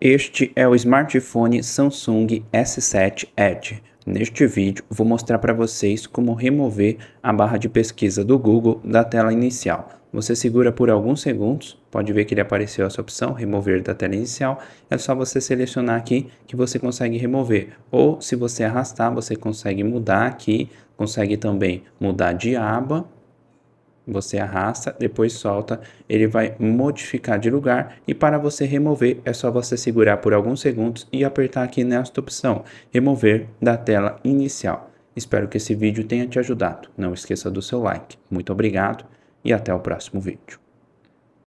Este é o smartphone Samsung S7 Edge. Neste vídeo vou mostrar para vocês como remover a barra de pesquisa do Google da tela inicial. Você segura por alguns segundos, pode ver que ele apareceu essa opção, remover da tela inicial, é só você selecionar aqui que você consegue remover. Ou se você arrastar, você consegue mudar aqui, consegue também mudar de aba você arrasta, depois solta, ele vai modificar de lugar e para você remover é só você segurar por alguns segundos e apertar aqui nesta opção, remover da tela inicial. Espero que esse vídeo tenha te ajudado. Não esqueça do seu like. Muito obrigado e até o próximo vídeo.